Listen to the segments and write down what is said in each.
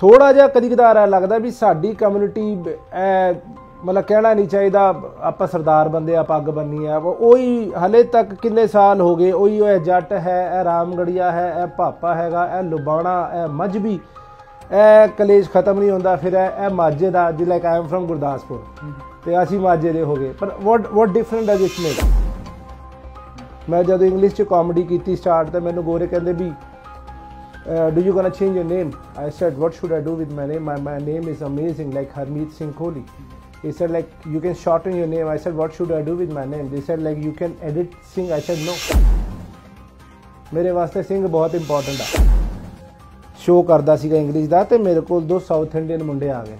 ਥੋੜਾ ਜਿਹਾ ਕਦੀ ਕਦਾਰ ਲੱਗਦਾ ਵੀ ਸਾਡੀ ਕਮਿਊਨਿਟੀ ਮਤਲਬ ਕਹਿਣਾ ਨਹੀਂ ਚਾਹੀਦਾ ਆਪਾਂ ਸਰਦਾਰ ਬੰਦੇ ਆ ਪੱਗ ਬੰਨੀ ਆ ਉਹੀ ਹਲੇ ਤੱਕ ਕਿੰਨੇ ਸਾਲ ਹੋ ਗਏ ਉਹੀ ਉਹ ਜੱਟ ਹੈ ਇਹ ਰਾਮਗੜੀਆ ਹੈ ਇਹ ਭਾਪਾ ਹੈਗਾ ਇਹ ਲੁਬਾਣਾ ਇਹ ਮਜਬੀ ਇਹ ਕਲੇਸ਼ ਖਤਮ ਨਹੀਂ ਹੁੰਦਾ ਫਿਰ ਇਹ ਮਾਝੇ ਦਾ ਜਿਵੇਂ ਆਈ ਐਮ ਫਰਮ ਗੁਰਦਾਸਪੁਰ ਤੇ ਅਸੀਂ ਮਾਝੇ ਦੇ ਹੋ ਗਏ ਪਰ what what different does it ਮੈਂ ਜਦੋਂ ਇੰਗਲਿਸ਼ ਚ ਕਾਮੇਡੀ ਕੀਤੀ ਸਟਾਰਟ ਤੇ ਮੈਨੂੰ ਗੋਰੇ ਕਹਿੰਦੇ ਵੀ uh, do you gonna change your name i said what should i do with my name my, my name is amazing like harmeet singh kohli he said like you can shorten your name i said what should i do with my name they said like you can edit singh i said no ਮੇਰੇ ਵਾਸਤੇ ਸਿੰਘ ਬਹੁਤ important ਆ karda ਕਰਦਾ ਸੀਗਾ English ਦਾ ਤੇ ਮੇਰੇ ਕੋਲ ਦੋ ਸਾਊਥ ਇੰਡੀਅਨ ਮੁੰਡੇ ਆ ਗਏ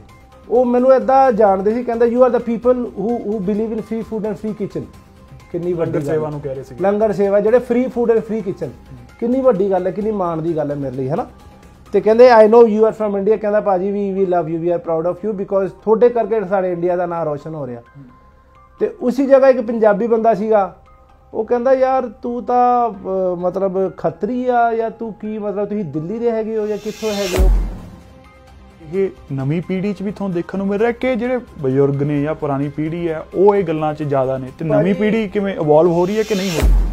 ਉਹ ਮੈਨੂੰ ਐਦਾਂ ਜਾਣਦੇ ਸੀ ਕਹਿੰਦਾ you are the people who who believe in free food and free kitchen ਕਿੰਨੀ ਵੱਡੀ ਸੇਵਾ ਨੂੰ ਕਹਿ ਰਹੇ ਸੀ ਲੰਗਰ ਸੇਵਾ ਜਿਹੜੇ free food and free kitchen ਕਿੰਨੀ ਵੱਡੀ ਗੱਲ ਹੈ ਕਿੰਨੀ ਮਾਣ ਦੀ ਗੱਲ ਹੈ ਮੇਰੇ ਲਈ ਹੈਨਾ ਤੇ ਕਹਿੰਦੇ I know you are from India ਕਹਿੰਦਾ ਭਾਜੀ we we love you we are proud of you because ਤੁਹਾਡੇ ਕਰਕੇ ਸਾਡੇ ਇੰਡੀਆ ਦਾ ਨਾਮ ਰੋਸ਼ਨ ਹੋ ਰਿਹਾ ਤੇ ਉਸੇ ਜਗ੍ਹਾ ਇੱਕ ਪੰਜਾਬੀ ਬੰਦਾ ਸੀਗਾ ਉਹ ਕਹਿੰਦਾ ਯਾਰ ਤੂੰ ਤਾਂ ਮਤਲਬ ਖੱਤਰੀ ਆ ਜਾਂ ਤੂੰ ਕੀ ਮਤਲਬ ਤੁਸੀਂ ਦਿੱਲੀ ਦੇ ਹੈਗੇ ਹੋ ਜਾਂ ਕਿੱਥੋਂ ਹੈਗੇ ਹੋ ਇਹ ਨਵੀਂ ਪੀੜ੍ਹੀ 'ਚ ਵੀ ਤੁਹਾਨੂੰ ਦੇਖਣ ਨੂੰ ਮਿਲ ਰਿਹਾ ਕਿ ਜਿਹੜੇ ਬਜ਼ੁਰਗ ਨੇ ਜਾਂ ਪੁਰਾਣੀ ਪੀੜ੍ਹੀ ਹੈ ਉਹ ਇਹ ਗੱਲਾਂ 'ਚ ਜ਼ਿਆਦਾ ਨੇ ਤੇ ਨਵੀਂ ਪੀੜ੍ਹੀ ਕਿਵੇਂ ਇਵੋਲਵ ਹੋ ਰਹੀ ਹੈ ਕਿ ਨਹੀਂ ਹੋ ਰਹੀ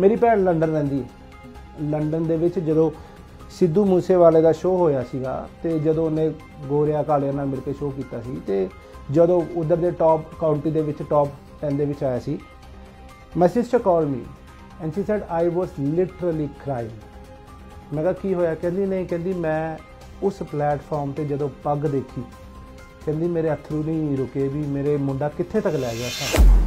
ਮੇਰੀ ਭੈਣ ਲੰਡਨ ਰਹਿੰਦੀ ਲੰਡਨ ਦੇ ਵਿੱਚ ਜਦੋਂ ਸਿੱਧੂ ਮੂਸੇਵਾਲੇ ਦਾ ਸ਼ੋਅ ਹੋਇਆ ਸੀਗਾ ਤੇ ਜਦੋਂ ਉਹਨੇ ਗੋਰਿਆ ਕਾਲੇ ਨਾਲ ਮਿਲ ਕੇ ਸ਼ੋਅ ਕੀਤਾ ਸੀ ਤੇ ਜਦੋਂ ਉਧਰ ਦੇ ਟਾਪ ਕਾਉਂਟੀ ਦੇ ਵਿੱਚ ਟਾਪ 10 ਦੇ ਵਿੱਚ ਆਇਆ ਸੀ my sister call me and she said I was literally crying ਮੈਂ ਕਿਹਾ ਕੀ ਹੋਇਆ ਕਹਿੰਦੀ ਨਹੀਂ ਕਹਿੰਦੀ ਮੈਂ ਉਸ ਪਲੇਟਫਾਰਮ ਤੇ ਜਦੋਂ ਪੱਗ ਦੇਖੀ ਕਹਿੰਦੀ ਮੇਰੇ ਅਥਰੂ ਨਹੀਂ ਰੁਕੇ ਵੀ ਮੇਰੇ ਮੁੰਡਾ ਕਿੱਥੇ ਤੱਕ ਲੈ ਗਿਆ ਸਾ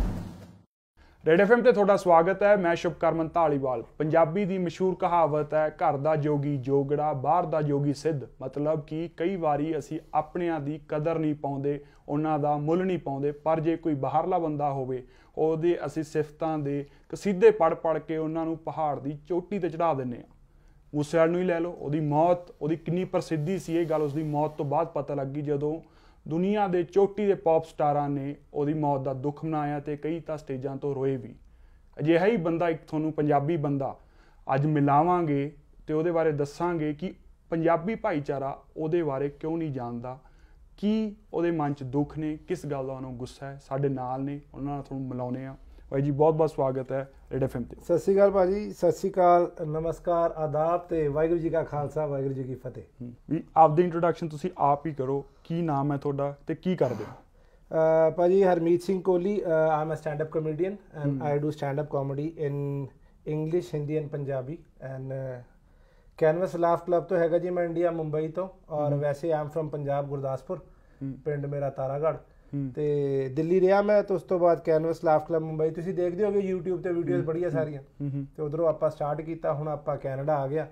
ਰੈਡ ਐਫਐਮ ਤੇ ਤੁਹਾਡਾ ਸਵਾਗਤ ਹੈ ਮੈਂ ਸ਼ੁਭਕਰਮਨ ਢਾਲੀਵਾਲ ਪੰਜਾਬੀ ਦੀ ਮਸ਼ਹੂਰ ਕਹਾਵਤ ਹੈ ਘਰ ਦਾ ਜੋਗੀ ਜੋਗੜਾ ਬਾਹਰ ਦਾ ਜੋਗੀ ਸਿੱਧ ਮਤਲਬ ਕਿ ਕਈ ਵਾਰੀ ਅਸੀਂ ਆਪਣਿਆਂ ਦੀ ਕਦਰ ਨਹੀਂ ਪਾਉਂਦੇ ਉਹਨਾਂ ਦਾ ਮੁੱਲ ਨਹੀਂ ਪਾਉਂਦੇ ਪਰ ਜੇ ਕੋਈ ਬਾਹਰਲਾ ਬੰਦਾ ਹੋਵੇ ਉਹਦੇ ਅਸੀਂ ਸਿਫਤਾਂ ਦੇ ਕਸੀਦੇ ਪੜ ਪੜ ਕੇ ਉਹਨਾਂ ਨੂੰ ਪਹਾੜ ਦੀ ਚੋਟੀ ਤੇ ਚੜਾ ਦਿੰਨੇ ਆ ਮੂਸੇਵਾਲ ਨੂੰ ਹੀ ਲੈ ਲਓ ਉਹਦੀ ਮੌਤ ਉਹਦੀ ਕਿੰਨੀ ਪ੍ਰਸਿੱਧੀ ਸੀ ਇਹ ਗੱਲ ਉਸਦੀ ਮੌਤ ਤੋਂ ਬਾਅਦ ਪਤਾ ਲੱਗੀ ਜਦੋਂ ਦੁਨੀਆ ਦੇ ਚੋਟੀ ਦੇ ਪੌਪ ਸਟਾਰਾਂ ਨੇ ਉਹਦੀ ਮੌਤ ਦਾ ਦੁੱਖ ਮਨਾਇਆ ਤੇ ਕਈ ਤਾਂ ਸਟੇਜਾਂ ਤੋਂ ਰੋਏ ਵੀ ਅਜਿਹਾ ਹੀ ਬੰਦਾ ਇੱਕ ਤੁਹਾਨੂੰ ਪੰਜਾਬੀ ਬੰਦਾ ਅੱਜ ਮਿਲਾਵਾਂਗੇ ਤੇ ਉਹਦੇ ਬਾਰੇ ਦੱਸਾਂਗੇ ਕਿ ਪੰਜਾਬੀ ਭਾਈਚਾਰਾ ਉਹਦੇ ਬਾਰੇ ਕਿਉਂ ਨਹੀਂ ਜਾਣਦਾ ਕੀ ਉਹਦੇ ਮਨ 'ਚ ਦੁੱਖ ਨੇ ਕਿਸ ਗੱਲ ਦਾ ਉਹਨੂੰ ਗੁੱਸਾ ਹੈ ਸਾਡੇ ਨਾਲ ਨੇ ਉਹਨਾਂ ਨਾਲ ਤੁਹਾਨੂੰ ਮਿਲਾਉਨੇ ਆ ਭਾਈ ਜੀ ਬਹੁਤ ਬਹੁਤ ਸਵਾਗਤ ਹੈ ਰੇਡ ਐਫ ਐਮ ਤੇ ਸਤਿ ਸ਼੍ਰੀ ਅਕਾਲ ਭਾਜੀ ਸਤਿ ਸ਼੍ਰੀ ਅਕਾਲ ਨਮਸਕਾਰ ਆਦਾਬ ਤੇ ਵਾਹਿਗੁਰੂ ਜੀ ਕਾ ਖਾਲਸਾ ਵਾਹਿਗੁਰੂ ਜੀ ਕੀ ਫਤਿਹ ਵੀ ਦੀ ਇੰਟਰੋਡਕਸ਼ਨ ਤੁਸੀਂ ਆਪ ਹੀ ਕਰੋ ਕੀ ਨਾਮ ਹੈ ਤੁਹਾਡਾ ਤੇ ਕੀ ਕਰਦੇ ਹੋ ਭਾਜੀ Harmeet Singh Kohli I'm a stand up comedian and I do stand up comedy in English Hindi and Punjabi and Canvas Laugh Club ਤੋਂ ਹੈਗਾ ਜੀ ਮੈਂ ਇੰਡੀਆ ਮੁੰਬਈ ਤੋਂ ਔਰ ਵੈਸੇ ਆਮ ਫਰਮ ਪੰਜਾਬ ਗੁਰਦਾਸਪੁਰ ਪਿੰਡ ਮੇਰਾ ਤਾਰਾਗੜ੍ਹ ਤੇ ਦਿੱਲੀ ਰਿਹਾ ਮੈਂ ਤੇ ਉਸ ਤੋਂ ਬਾਅਦ ਕੈਨਵਸ ਲਾਫ ਕਲੱਬ ਮੁੰਬਈ ਤੁਸੀਂ ਦੇਖਦੇ ਹੋਗੇ YouTube ਤੇ ਵੀਡੀਓਜ਼ ਬੜੀਆਂ ਸਾਰੀਆਂ ਤੇ ਉਧਰੋਂ ਆਪਾਂ ਸਟਾਰਟ ਕੀਤਾ ਹੁਣ ਆਪਾਂ ਕੈਨੇਡਾ ਆ ਗਿਆ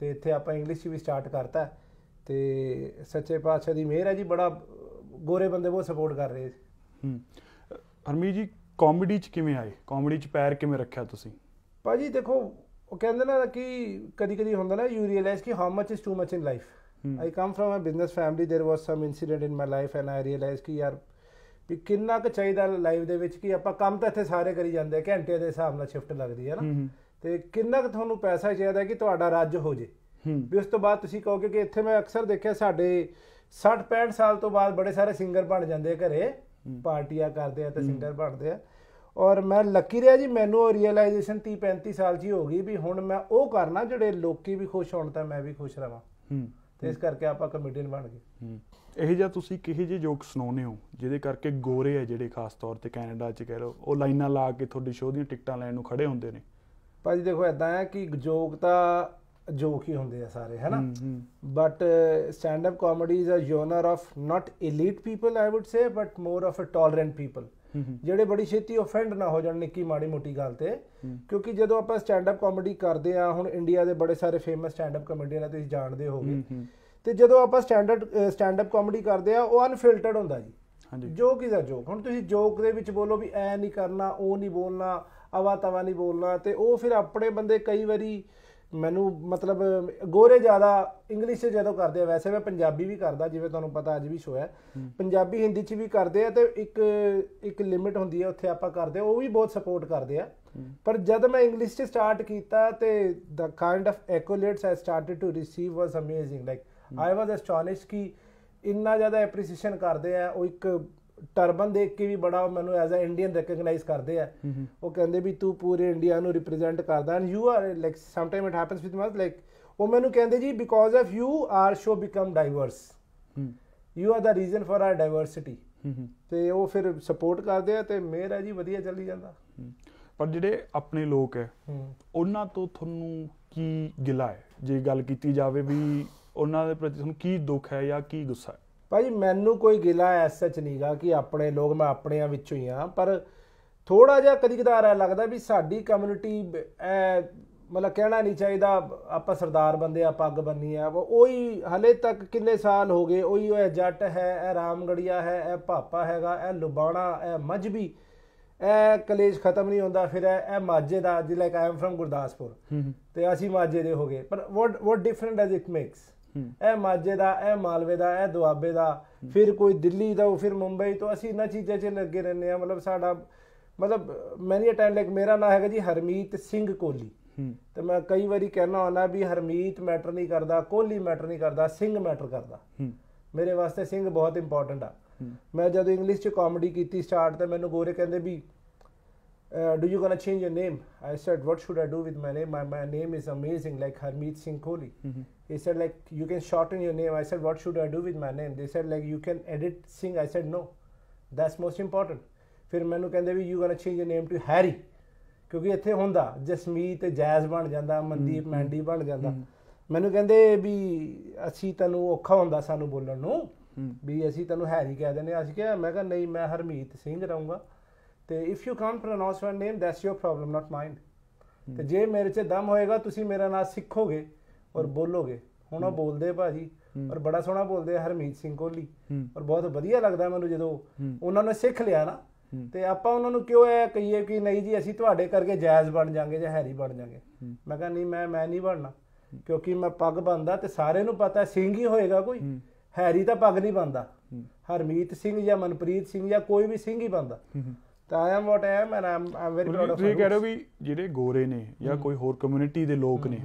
ਤੇ ਇੱਥੇ ਆਪਾਂ ਇੰਗਲਿਸ਼ ਵੀ ਸਟਾਰਟ ਕਰਤਾ ਤੇ ਸੱਚੇ ਪਾਤਸ਼ਾਹ ਦੀ ਮਿਹਰ ਹੈ ਜੀ ਬੜਾ ਗੋਰੇ ਬੰਦੇ ਬਹੁਤ ਸਪੋਰਟ ਕਰ ਰਹੇ ਹੂੰ ਹਰਮੀ ਜੀ ਕਾਮੇਡੀ ਚ ਕਿਵੇਂ ਆਏ ਕਾਮੇਡੀ ਚ ਪੈਰ ਕਿਵੇਂ ਰੱਖਿਆ ਤੁਸੀਂ ਭਾਜੀ ਦੇਖੋ ਉਹ ਕਹਿੰਦੇ ਨਾ ਕਿ ਕਦੀ ਕਦੀ ਹੁੰਦਾ ਨਾ ਯੂ ਰੀਅਲਾਈਜ਼ ਕਿ how much is too much in life I come from a business family there was some incident in my life and I realise ਕਿ ਯਾਰ ਵੀ ਕਿੰਨਾ ਕੁ ਚਾਹੀਦਾ ਲਾਈਵ ਦੇ ਵਿੱਚ ਕਿ ਆਪਾਂ ਕੰਮ ਤਾਂ ਇੱਥੇ ਸਾਰੇ ਕਰੀ ਜਾਂਦੇ ਆ ਘੰਟੇ ਦੇ ਹਿਸਾਬ ਨਾਲ ਸ਼ਿਫਟ ਲੱਗਦੀ ਹੈ ਨਾ ਤੇ ਕਿੰਨਾ ਕੁ ਤੁਹਾਨੂੰ ਪੈਸਾ ਚਾਹੀਦਾ ਕਿ ਤੁਹਾਡਾ ਰੱਜ ਹੋ ਜੇ ਵੀ ਉਸ ਤੋਂ ਬਾਅਦ ਤੁਸੀਂ ਕਹੋਗੇ ਕਿ ਇੱਥੇ ਮੈਂ ਅਕਸਰ ਦੇਖਿਆ ਸਾਡੇ 60 65 ਸਾਲ ਤੋਂ ਬਾਅਦ ਬੜੇ ਸਾਰੇ ਸਿੰਗਰ ਬਣ ਜਾਂਦੇ ਆ ਘਰੇ ਪਾਰਟੀਆਂ ਕਰਦੇ ਆ ਤੇ ਸਿੰਗਰ ਬਣਦੇ ਆ ਔਰ ਮੈਂ ਲੱਕੀ ਰਿਹਾ ਜੀ ਮੈਨੂੰ ਰੀਅਲਾਈਜੇਸ਼ਨ 30 35 ਸਾਲ ਦੀ ਹੋ ਗਈ ਵੀ ਹੁਣ ਮੈਂ ਉਹ ਕਰਨਾ ਜਿਹੜੇ ਲੋਕੀ ਵੀ ਖੁਸ਼ ਹੋਣ ਤਾਂ ਮੈਂ ਵੀ ਖੁਸ਼ ਰਵਾਂ ਹੂੰ ਤੇ ਇਸ ਕਰਕੇ ਆਪਾਂ ਕਮੇਡੀਅਨ ਬਣ ਗਏ ਇਹ ਜਿਹਾ ਤੁਸੀਂ ਕਿਹੇ ਜੇ ਜੋਕ ਸੁਣਾਉਨੇ ਹੋ ਜਿਹਦੇ ਕਰਕੇ ਗੋਰੇ ਆ ਜਿਹੜੇ ਖਾਸ ਤੌਰ ਤੇ ਕੈਨੇਡਾ 'ਚ ਕਹਿ ਲੋ ਉਹ ਲਾਈਨਾਂ ਲਾ ਕੇ ਤੁਹਾਡੀ ਸ਼ੋਅ ਦੀਆਂ ਟਿਕਟਾਂ ਲੈਣ ਨੂੰ ਖੜੇ ਹੁੰਦੇ ਨੇ ਭਾਜੀ ਦੇਖੋ ਐਦਾਂ ਹੈ ਕਿ ਜੋਕ ਤਾਂ ਜੋਕ ਹੀ ਹੁੰਦੇ ਆ ਸਾਰੇ ਹੈਨਾ but stand up comedy is a genre of not elite people I would say but more of a tolerant people ਜਿਹੜੇ ਬੜੀ ਛੇਤੀ ਆਫੈਂਡ ਨਾ ਹੋ ਜਾਣ ਨਿੱਕੀ ਮਾੜੀ ਮੋਟੀ ਗੱਲ ਤੇ ਕਿਉਂਕਿ ਜਦੋਂ ਆਪਾਂ ਸਟੈਂਡ ਅਪ ਕਾਮੇਡੀ ਕਰਦੇ ਆ ਹੁਣ ਇੰਡੀਆ ਦੇ ਬੜੇ ਸਾਰੇ ਫੇਮਸ ਸਟੈਂਡ ਅਪ ਕਾਮੇਡੀਅਨ ਆ ਤੁਸੀਂ ਜਾਣਦੇ ਹੋਗੇ ਤੇ ਜਦੋਂ ਆਪਾਂ ਸਟੈਂਡਰਡ ਸਟੈਂਡ ਅਪ ਕਾਮੇਡੀ ਕਰਦੇ ਆ ਉਹ ਅਨਫਿਲਟਰਡ ਹੁੰਦਾ ਜੀ ਹਾਂਜੀ ਜੋਕ ਇਜ਼ ਅ ਜੋਕ ਹੁਣ ਤੁਸੀਂ ਜੋਕ ਦੇ ਵਿੱਚ ਬੋਲੋ ਵੀ ਐ ਨਹੀਂ ਕਰਨਾ ਉਹ ਨਹੀਂ ਬੋਲਣਾ ਆਵਾ ਤਵਾ ਨਹੀਂ ਬੋਲਣਾ ਤੇ ਉਹ ਫਿਰ ਆਪਣੇ ਬੰਦੇ ਕਈ ਵਾਰੀ ਮੈਨੂੰ ਮਤਲਬ ਗੋਰੇ ਜ਼ਿਆਦਾ ਇੰਗਲਿਸ਼ 'ਚ ਜਦੋਂ ਕਰਦੇ ਆ ਵੈਸੇ ਮੈਂ ਪੰਜਾਬੀ ਵੀ ਕਰਦਾ ਜਿਵੇਂ ਤੁਹਾਨੂੰ ਪਤਾ ਅੱਜ ਵੀ ਸ਼ੋਅ ਹੈ ਪੰਜਾਬੀ ਹਿੰਦੀ 'ਚ ਵੀ ਕਰਦੇ ਆ ਤੇ ਇੱਕ ਇੱਕ ਲਿਮਿਟ ਹੁੰਦੀ ਹੈ ਉੱਥੇ ਆਪਾਂ ਕਰਦੇ ਉਹ ਵੀ ਬਹੁਤ ਸਪੋਰਟ ਕਰਦੇ ਆ ਪਰ ਜਦ ਮੈਂ ਇੰਗਲਿਸ਼ 'ਚ ਸਟਾਰਟ ਕੀਤਾ ਤੇ the kind of accolades I started to receive was amazing like I was astonished ਕਿ ਇੰਨਾ ਜ਼ਿਆਦਾ ਐਪਰੀਸੀਏਸ਼ਨ ਕਰਦੇ ਆ ਉਹ ਇੱਕ ਟਰਬਨ ਦੇਖ ਕੇ ਵੀ ਬੜਾ ਮੈਨੂੰ ਐਜ਼ ਅ ਇੰਡੀਅਨ ਰੈਕਗਨਾਈਜ਼ ਕਰਦੇ ਆ ਉਹ ਕਹਿੰਦੇ ਵੀ ਤੂੰ ਪੂਰੇ ਇੰਡੀਆ ਨੂੰ ਰਿਪਰੈਜ਼ੈਂਟ ਕਰਦਾ and you are like some time it happens with us like ਉਹ ਮੈਨੂੰ ਕਹਿੰਦੇ ਜੀ because of you our show become diverse you are the reason for our diversity ਤੇ ਉਹ ਫਿਰ ਸਪੋਰਟ ਕਰਦੇ ਆ ਤੇ ਮੇਰਾ ਜੀ ਵਧੀਆ ਚੱਲੀ ਜਾਂਦਾ ਪਰ ਜਿਹੜੇ ਆਪਣੇ ਲੋਕ ਐ ਉਹਨਾਂ ਤੋਂ ਤੁਹਾਨੂੰ ਕੀ ਗਿਲਾ ਹੈ ਜੇ ਗੱਲ ਕੀਤੀ ਜਾਵੇ ਵੀ ਉਹਨਾਂ ਦੇ ਪ੍ਰਤੀ ਤੁਹਾਨੂੰ ਕੀ ਦੁੱਖ ਹੈ ਜਾਂ ਕੀ ਗੁੱਸਾ ਹੈ ਭਾਜੀ ਮੈਨੂੰ ਕੋਈ ਗਿਲਾ ਐਚ ਨਹੀਂਗਾ ਕਿ ਆਪਣੇ ਲੋਕ ਮੈਂ ਆਪਣਿਆਂ ਵਿੱਚੋਂ ਹੀ ਆ ਪਰ ਥੋੜਾ ਜਿਹਾ ਕਦੀ ਕਦਾਰ ਐ ਲੱਗਦਾ ਵੀ ਸਾਡੀ ਕਮਿਊਨਿਟੀ ਐ ਮਤਲਬ ਕਹਿਣਾ ਨਹੀਂ ਚਾਹੀਦਾ ਆਪਾਂ ਸਰਦਾਰ ਬੰਦੇ ਆ ਪੱਗ ਬੰਨੀ ਆ ਉਹੀ ਹਲੇ ਤੱਕ ਕਿੰਨੇ ਸਾਲ ਹੋ ਗਏ ਉਹੀ ਉਹ ਜੱਟ ਹੈ ਇਹ ਰਾਮਗੜੀਆ ਹੈ ਇਹ ਭਾਪਾ ਹੈਗਾ ਇਹ ਲੁਬਾਣਾ ਇਹ ਮਜਬੀ ਇਹ ਕਲੇਜ ਖਤਮ ਨਹੀਂ ਹੁੰਦਾ ਫਿਰ ਇਹ ਮਾਝੇ ਦਾ ਜਿ ਲਾਈਕ ਫਰਮ ਗੁਰਦਾਸਪੁਰ ਤੇ ਅਸੀਂ ਮਾਝੇ ਦੇ ਹੋ ਗਏ ਪਰ what what different as it makes ਇਹ ਮਾਝੇ ਦਾ ਇਹ ਮਾਲਵੇ ਦਾ ਇਹ ਦੁਆਬੇ ਦਾ ਫਿਰ ਕੋਈ ਦਿੱਲੀ ਦਾ ਫਿਰ ਮੁੰਬਈ ਤੋਂ ਅਸੀਂ ਇਹਨਾਂ ਚੀਜ਼ਾਂ 'ਚ ਲੱਗੇ ਰਹਿੰਦੇ ਆ ਮਤਲਬ ਸਾਡਾ ਮਤਲਬ ਮੈਨੀ ਅ ਟਾਈਮ ਲਾਈਕ ਮੇਰਾ ਨਾਮ ਹੈਗਾ ਜੀ ਹਰਮੀਤ ਸਿੰਘ ਕੋਲੀ ਤੇ ਮੈਂ ਕਈ ਵਾਰੀ ਕਹਿਣਾ ਹੁੰਦਾ ਵੀ ਹਰਮੀਤ ਮੈਟਰ ਨਹੀਂ ਕਰਦਾ ਕੋਹਲੀ ਮੈਟਰ ਨਹੀਂ ਕਰਦਾ ਸਿੰਘ ਮੈਟਰ ਕਰਦਾ ਮੇਰੇ ਵਾਸਤੇ ਸਿੰਘ ਬਹੁਤ ਇੰਪੋਰਟੈਂਟ ਆ ਮੈਂ ਜਦੋਂ ਇੰਗਲਿਸ਼ 'ਚ ਕਾਮੇਡੀ ਕੀਤੀ ਸਟਾਰਟ ਤੇ ਮੈਨੂੰ ਗੋਰੇ ਕਹਿੰਦੇ ਵੀ do you gonna change your name I said what should I do with my name my name is amazing like Harmeet Singh Kohli he said like you can shorten your name i said what should i do with my name they said like you can edit singh i said no that's most important ਫਿਰ ਮੈਨੂੰ ਕਹਿੰਦੇ ਵੀ you gonna change your name to Harry ਕਿਉਂਕਿ ਇੱਥੇ ਹੁੰਦਾ Jasmeet jazz ਬਣ ਜਾਂਦਾ ਮਨਦੀਪ ਮੈਂਡੀ ਬਣ ਜਾਂਦਾ ਮੈਨੂੰ ਕਹਿੰਦੇ ਵੀ ਅਸੀਂ ਤੈਨੂੰ ਔਖਾ ਹੁੰਦਾ ਸਾਨੂੰ ਬੋਲਣ ਨੂੰ ਵੀ ਅਸੀਂ ਤੈਨੂੰ ਹੈਰੀ ਕਹਿ ਦਿੰਦੇ ਅਸੀਂ ਕਿਹਾ ਮੈਂ ਕਿਹਾ ਨਹੀਂ ਮੈਂ ਹਰਮੀਤ ਸਿੰਘ ਰਹੂੰਗਾ ਤੇ if you can't pronounce your name that's your problem not mine ਤੇ ਜੇ ਮੇਰੇ 'ਚ ਦਮ ਹੋਏਗਾ ਤੁਸੀਂ ਮੇਰਾ ਨਾਮ ਸਿੱਖੋਗੇ ਔਰ ਬੋਲੋਗੇ ਹੁਣ ਉਹ ਬੋਲਦੇ ਭਾਜੀ ਔਰ ਬੜਾ ਸੋਹਣਾ ਬੋਲਦੇ ਹਰਮੀਤ ਸਿੰਘ ਕੋਹਲੀ ਔਰ ਬਹੁਤ ਵਧੀਆ ਲੱਗਦਾ ਮੈਨੂੰ ਜਦੋਂ ਉਹਨਾਂ ਨੇ ਸਿੱਖ ਲਿਆ ਨਾ ਤੇ ਆਪਾਂ ਉਹਨਾਂ ਨੂੰ ਕਿਉਂ ਐ ਕਹੀਏ ਕਿ ਨਹੀਂ ਜੀ ਅਸੀਂ ਤੁਹਾਡੇ ਕਰਕੇ ਜਾਇਜ਼ ਬਣ ਜਾਾਂਗੇ ਜਾਂ ਹੈਰੀ ਬਣ ਜਾਾਂਗੇ ਮੈਂ ਕਹਾਂ ਨਹੀਂ ਮੈਂ ਮੈਂ ਨਹੀਂ ਬਣਨਾ ਕਿਉਂਕਿ ਮੈਂ ਪੱਗ ਬੰਨਦਾ ਤੇ ਸਾਰੇ ਨੂੰ ਪਤਾ ਸਿੰਘ ਹੀ ਹੋਏਗਾ ਕੋਈ ਹੈਰੀ ਤਾਂ ਪੱਗ ਨਹੀਂ ਬੰਨਦਾ ਹਰਮੀਤ ਸਿੰਘ ਜਾਂ ਮਨਪ੍ਰੀਤ ਸਿੰਘ ਜਾਂ ਕੋਈ ਵੀ ਸਿੰਘ ਹੀ ਬੰਨਦਾ ਤਾਂ I'm am what I'm am and I very proud of ਤੁਸੀਂ ਕਹਿ ਰਹੇ ਹੋ ਵੀ ਜਿਹੜੇ ਗੋਰੇ ਨੇ ਜਾਂ ਕੋਈ ਹੋਰ ਕਮਿਊਨਿਟੀ ਦੇ ਲੋਕ ਨੇ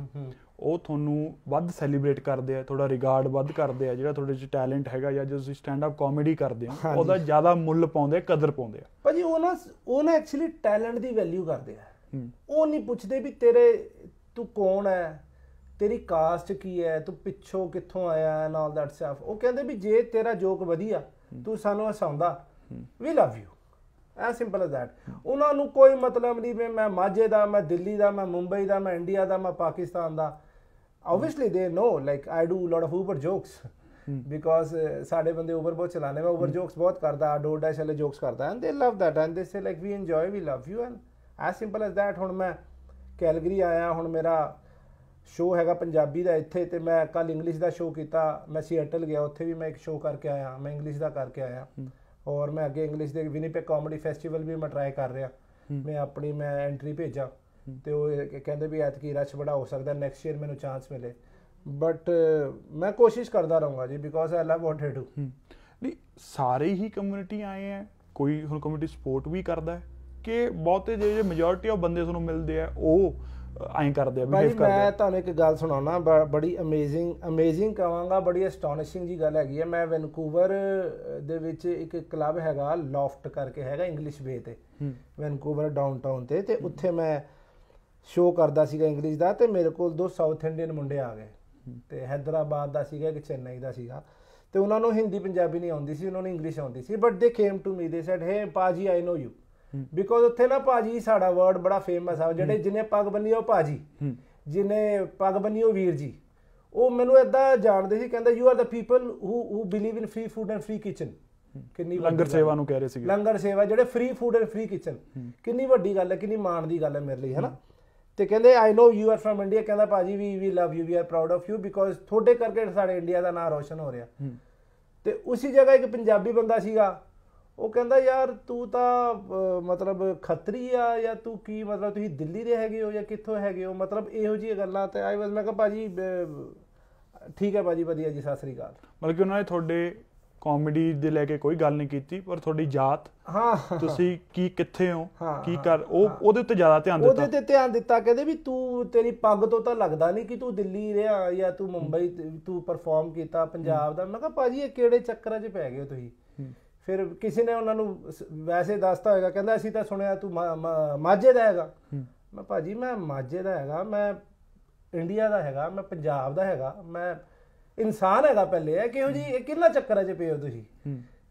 ਉਹ ਤੁਹਾਨੂੰ ਵੱਧ ਸੈਲੀਬ੍ਰੇਟ ਕਰਦੇ ਆ ਤੁਹਾਡਾ ਰਿਗਾਰਡ ਵੱਧ ਕਰਦੇ ਆ ਜਿਹੜਾ ਤੁਹਾਡੇ 'ਚ ਟੈਲੈਂਟ ਹੈਗਾ ਜਾਂ ਜੇ ਤੁਸੀਂ ਸਟੈਂਡ ਅਪ ਕਾਮੇਡੀ ਕਰਦੇ ਹੋ ਉਹਦਾ ਜ਼ਿਆਦਾ ਮੁੱਲ ਪਾਉਂਦੇ ਕਦਰ ਪਾਉਂਦੇ ਆ ਭਾਜੀ ਉਹ ਨਾ ਉਹ ਨਾ ਐਕਚੁਅਲੀ ਟੈਲੈਂਟ ਦੀ ਵੈਲਿਊ ਕਰਦੇ ਆ ਉਹ ਨਹੀਂ ਪੁੱਛਦੇ ਵੀ ਤੇਰੇ ਤੂੰ ਕੌਣ ਹੈ ਤੇਰੀ ਕਾਸਟ ਕੀ ਹੈ ਤੂੰ ਪਿੱਛੋਂ ਕਿੱਥੋਂ ਆਇਆ ਐਂਡ ਆਲ ਦੈਟ ਸਟਫ ਉਹ ਕਹਿੰਦੇ ਵੀ ਜੇ ਤੇਰਾ ਜੋਕ ਵਧੀਆ ਤੂੰ ਸਾਨੂੰ ਹਸਾਉਂਦਾ we love you as simple as that ਉਹਨਾਂ ਨੂੰ ਕੋਈ ਮਤਲਬ ਨਹੀਂ ਮੈਂ ਮਾਝੇ ਦਾ ਮੈਂ ਦਿੱਲੀ ਦਾ ਮੈਂ ਮੁੰਬਈ ਦਾ ਮੈਂ ਇੰਡੀਆ ਦਾ ਮੈਂ ਪਾਕਿਸਤਾਨ ਦਾ obviously they know like i do a lot of uber jokes hmm. because ਸਾਡੇ ਬੰਦੇ ਉਬਰ ਬਹੁਤ ਚਲਾਣੇ ਮੈਂ ਉਬਰ ਜੋਕਸ ਬਹੁਤ ਕਰਦਾ ਡੋਰ ਡੈਸ਼ ਵਾਲੇ ਜੋਕਸ ਕਰਦਾ and they love that and they say like we enjoy we love you and as simple as that ਹੁਣ ਮੈਂ ਕੈਲਗਰੀ ਆਇਆ ਹੁਣ ਮੇਰਾ ਸ਼ੋਅ ਹੈਗਾ ਪੰਜਾਬੀ ਦਾ ਇੱਥੇ ਤੇ ਮੈਂ ਕੱਲ ਇੰਗਲਿਸ਼ ਦਾ ਸ਼ੋਅ ਕੀਤਾ ਮੈਂ ਸੀਐਟਲ ਗਿਆ ਉੱਥੇ ਵੀ ਮੈਂ ਇੱਕ ਸ਼ੋਅ ਕਰਕੇ ਆਇਆ ਮੈਂ ਇੰਗਲਿਸ਼ ਦਾ ਕਰਕੇ ਆਇਆ ਔਰ ਮੈਂ ਅੱਗੇ ਇੰਗਲਿਸ਼ ਦੇ ਵਿਨੀਪੈਗ ਕਾਮੇਡੀ ਫੈਸਟੀਵਲ ਵੀ ਮੈਂ ਟਰਾਈ ਕਰ ਰਿਹਾ ਮੈਂ ਆਪਣੀ ਮੈਂ ਐਂਟਰੀ ਭੇਜਾ ਤੇ ਉਹ ਕਹਿੰਦੇ ਵੀ ਐਤਕੀ ਰਸ਼ ਬੜਾ ਹੋ ਸਕਦਾ ਨੈਕਸਟ ਈਅਰ ਮੈਨੂੰ ਚਾਂਸ ਮਿਲੇ ਬਟ ਮੈਂ ਕੋਸ਼ਿਸ਼ ਕਰਦਾ ਰਹੂੰਗਾ ਜੀ because I love what I do ਨਹੀਂ ਸਾਰੇ ਹੀ ਕਮਿਊਨਿਟੀ ਆਏ ਆ ਕੋਈ ਹੁਣ ਕਮਿਊਨਿਟੀ ਸਪੋਰਟ ਵੀ ਕਰਦਾ ਹੈ ਕਿ ਬਹੁਤੇ ਜਿਹੜੇ ਮੈਜੋਰਟੀ ਆਫ ਬੰਦੇ ਤੁਹਾਨੂੰ ਮਿਲਦੇ ਆ ਉਹ ਐਂ ਕਰਦੇ ਆ ਬਿਹੇਵ ਕਰਦੇ ਮੈਂ ਤੁਹਾਨੂੰ ਇੱਕ ਗੱਲ ਸੁਣਾਉਣਾ ਬੜੀ ਅਮੇਜ਼ਿੰਗ ਅਮੇਜ਼ਿੰਗ ਕਹਾਂਗਾ ਬੜੀ ਅਸਟੋਨਿਸ਼ਿੰਗ ਜੀ ਗੱਲ ਹੈਗੀ ਹੈ ਮੈਂ ਵੈਨਕੂਵਰ ਦੇ ਵਿੱਚ ਇੱਕ ਕਲੱਬ ਹੈਗਾ ਲੌਫਟ ਕਰਕੇ ਹੈਗਾ ਇੰਗਲਿਸ਼ ਵੇ ਤੇ ਵੈਨਕੂਵਰ ਡਾਊਨਟਾਊਨ ਤੇ ਤੇ ਉੱਥੇ ਮੈਂ ਸ਼ੋ ਕਰਦਾ ਸੀਗਾ ਇੰਗਲਿਸ਼ ਦਾ ਤੇ ਮੇਰੇ ਕੋਲ ਦੋ ਸਾਊਥ ਇੰਡੀਅਨ ਮੁੰਡੇ ਆ ਗਏ ਤੇ ਹైదరాబాద్ ਦਾ ਸੀਗਾ ਕਿ ਚੇਨਈ ਦਾ ਸੀਗਾ ਤੇ ਉਹਨਾਂ ਨੂੰ ਹਿੰਦੀ ਪੰਜਾਬੀ ਨਹੀਂ ਆਉਂਦੀ ਸੀ ਉਹਨਾਂ ਨੂੰ ਇੰਗਲਿਸ਼ ਆਉਂਦੀ ਸੀ but they came to me they said ਹੇ ਪਾਜੀ ਆਈ ਨੋ ਯੂ ਬਿਕੋਜ਼ ਉੱਥੇ ਨਾ ਪਾਜੀ ਸਾਡਾ ਵਰਡ ਬੜਾ ਫੇਮਸ ਆ ਜਿਹੜੇ ਜਿਨੇ ਪੱਗ ਬੰਨੀ ਉਹ ਪਾਜੀ ਜਿਨੇ ਪੱਗ ਬੰਨੀ ਉਹ ਵੀਰ ਜੀ ਉਹ ਮੈਨੂੰ ਇਦਾਂ ਜਾਣਦੇ ਸੀ ਕਹਿੰਦਾ you are the people who who believe in free food and free kitchen ਕਿੰਨੀ ਲੰਗਰ ਸੇਵਾ ਨੂੰ ਕਹਿ ਰਹੇ ਸੀਗੇ ਲੰਗਰ ਸੇਵਾ ਜਿਹੜੇ free food and free kitchen ਕਿੰਨੀ ਵੱਡੀ ਗੱਲ ਹੈ ਕਿੰਨੀ ਮਾਣ ਦੀ ਗੱਲ ਹੈ ਮੇਰੇ ਲਈ ਹੈਨਾ ਤੇ ਕਹਿੰਦੇ I know you are from India ਕਹਿੰਦਾ ਭਾਜੀ we we love you we are proud of you because ਤੁਹਾਡੇ ਕਰਕੇ ਸਾਡੇ ਇੰਡੀਆ ਦਾ ਨਾਮ ਰੋਸ਼ਨ ਹੋ ਰਿਹਾ ਤੇ ਉਸੇ ਜਗ੍ਹਾ ਇੱਕ ਪੰਜਾਬੀ ਬੰਦਾ ਸੀਗਾ ਉਹ ਕਹਿੰਦਾ ਯਾਰ ਤੂੰ ਤਾਂ ਮਤਲਬ ਖੱਤਰੀ ਆ ਜਾਂ ਤੂੰ ਕੀ ਮਤਲਬ ਤੁਸੀਂ ਦਿੱਲੀ ਦੇ ਹੈਗੇ ਹੋ ਜਾਂ ਕਿੱਥੋਂ ਹੈਗੇ ਹੋ ਮਤਲਬ ਇਹੋ ਜਿਹੀ ਗੱਲਾਂ ਤੇ ਆਈ ਵਾਸ ਮੈਂ ਕਿਹਾ ਭਾਜੀ ਠੀਕ ਹੈ ਭਾਜੀ ਵਧੀਆ ਜੀ ਸਤਿ ਸ੍ਰੀ ਅਕਾਲ ਮਤਲਬ ਕਿ ਉਹਨਾਂ ਨੇ ਤੁਹਾਡੇ ਕਾਮੇਡੀ ਦੇ ਲੈ ਕੇ ਕੋਈ ਗੱਲ ਨਹੀਂ ਕੀਤੀ ਪਰ ਤੁਹਾਡੀ ਜਾਤ ਹਾਂ ਤੁਸੀਂ ਕੀ ਕਿੱਥੇ ਹੋ ਕੀ ਕਰ ਉਹ ਉਹਦੇ ਉੱਤੇ ਜ਼ਿਆਦਾ ਧਿਆਨ ਦਿੱਤਾ ਉਹਦੇ ਤੇ ਧਿਆਨ ਦਿੱਤਾ ਕਹਿੰਦੇ ਵੀ ਤੂੰ ਤੇਰੀ ਪੱਗ ਤੋਂ ਤਾਂ ਲੱਗਦਾ ਨਹੀਂ ਕਿ ਤੂੰ ਦਿੱਲੀ ਰਿਹਾ ਜਾਂ ਤੂੰ ਮੁੰਬਈ ਤੂੰ ਪਰਫਾਰਮ ਕੀਤਾ ਪੰਜਾਬ ਦਾ ਮੈਂ ਕਿਹਾ ਭਾਜੀ ਇਹ ਕਿਹੜੇ ਚੱਕਰਾਂ 'ਚ ਪੈ ਗਏ ਤੁਸੀਂ ਫਿਰ ਕਿਸੇ ਨੇ ਉਹਨਾਂ ਨੂੰ ਵੈਸੇ ਦੱਸਤਾ ਹੋਏਗਾ ਕਹਿੰਦਾ ਅਸੀਂ ਤਾਂ ਸੁਣਿਆ ਤੂੰ ਮਾਝੇ ਦਾ ਹੈਗਾ ਮੈਂ ਭਾਜੀ ਮੈਂ ਮਾਝੇ ਦਾ ਹੈਗਾ ਮੈਂ ਇੰਡੀਆ ਦਾ ਹੈਗਾ ਮੈਂ ਪੰਜਾਬ ਦਾ ਹੈਗਾ ਮੈਂ ਇਨਸਾਨ ਹੈਗਾ ਪਹਿਲੇ ਹੈ ਕਿਉਂ ਜੀ ਇਹ ਕਿੰਨਾ ਚੱਕਰਾਂ 'ਚ ਪਏ ਹੋ ਤੁਸੀਂ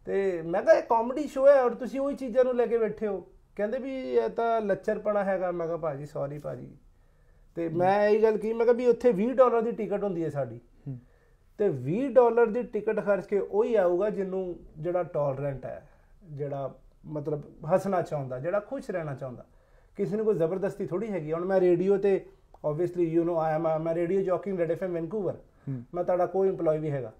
ਤੇ ਮੈਂ ਕਿਹਾ ਇਹ ਕਾਮੇਡੀ ਸ਼ੋਅ ਹੈ ਔਰ ਤੁਸੀਂ ਉਹੀ ਚੀਜ਼ਾਂ ਨੂੰ ਲੈ ਕੇ ਬੈਠੇ ਹੋ ਕਹਿੰਦੇ ਵੀ ਇਹ ਤਾਂ ਲੱਚਰਪਣਾ ਹੈਗਾ ਮੈਂ ਕਹਾ ਭਾਜੀ ਸੌਰੀ ਭਾਜੀ ਤੇ ਮੈਂ ਇਹ ਗੱਲ ਕੀ ਮੈਂ ਕਹਾ ਵੀ ਉੱਥੇ 20 ਡਾਲਰ ਦੀ ਟਿਕਟ ਹੁੰਦੀ ਹੈ ਸਾਡੀ ਤੇ 20 ਡਾਲਰ ਦੀ ਟਿਕਟ ਖਰਚ ਕੇ ਉਹੀ ਆਊਗਾ ਜਿਹਨੂੰ ਜਿਹੜਾ ਟੋਲਰੈਂਟ ਹੈ ਜਿਹੜਾ ਮਤਲਬ ਹੱਸਣਾ ਚਾਹੁੰਦਾ ਜਿਹੜਾ ਖੁਸ਼ ਰਹਿਣਾ ਚਾਹੁੰਦਾ ਕਿਸੇ ਨੂੰ ਕੋਈ ਜ਼ਬਰਦਸਤੀ ਥੋੜੀ ਹੈਗੀ ਹੁਣ ਮੈਂ ਰੇਡੀਓ ਤੇ obviously you know I am ਮੈਂ radio joking Red FM Vancouver ਮੈਂ ਤੁਹਾਡਾ ਕੋਈ EMPLOYEE ਵੀ ਹੈਗਾ